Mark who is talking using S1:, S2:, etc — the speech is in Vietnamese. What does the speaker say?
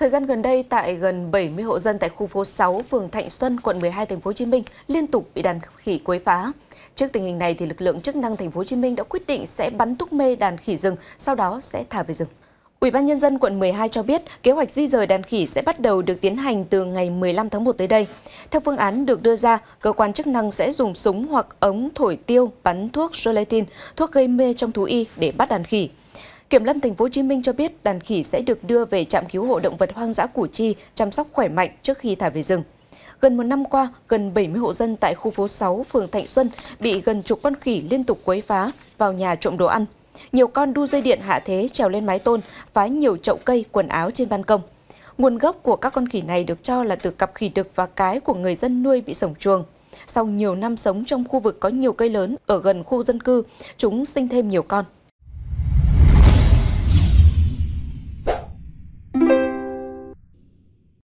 S1: Thời gian gần đây, tại gần 70 hộ dân tại khu phố 6, phường Thạnh Xuân, quận 12, Thành phố Hồ Chí Minh liên tục bị đàn khỉ quấy phá. Trước tình hình này, thì lực lượng chức năng Thành phố Hồ Chí Minh đã quyết định sẽ bắn túc mê đàn khỉ rừng, sau đó sẽ thả về rừng. Ủy ban nhân dân quận 12 cho biết kế hoạch di rời đàn khỉ sẽ bắt đầu được tiến hành từ ngày 15 tháng 1 tới đây. Theo phương án được đưa ra, cơ quan chức năng sẽ dùng súng hoặc ống thổi tiêu bắn thuốc gelatin, thuốc gây mê trong thú y để bắt đàn khỉ. Kiểm lâm thành phố Hồ Chí Minh cho biết đàn khỉ sẽ được đưa về trạm cứu hộ động vật hoang dã Củ Chi chăm sóc khỏe mạnh trước khi thả về rừng. Gần một năm qua, gần 70 hộ dân tại khu phố 6, phường Thạnh Xuân bị gần chục con khỉ liên tục quấy phá vào nhà trộm đồ ăn. Nhiều con đu dây điện hạ thế trèo lên mái tôn, phá nhiều chậu cây, quần áo trên ban công. Nguồn gốc của các con khỉ này được cho là từ cặp khỉ đực và cái của người dân nuôi bị sổng chuồng. Sau nhiều năm sống trong khu vực có nhiều cây lớn ở gần khu dân cư, chúng sinh thêm nhiều con.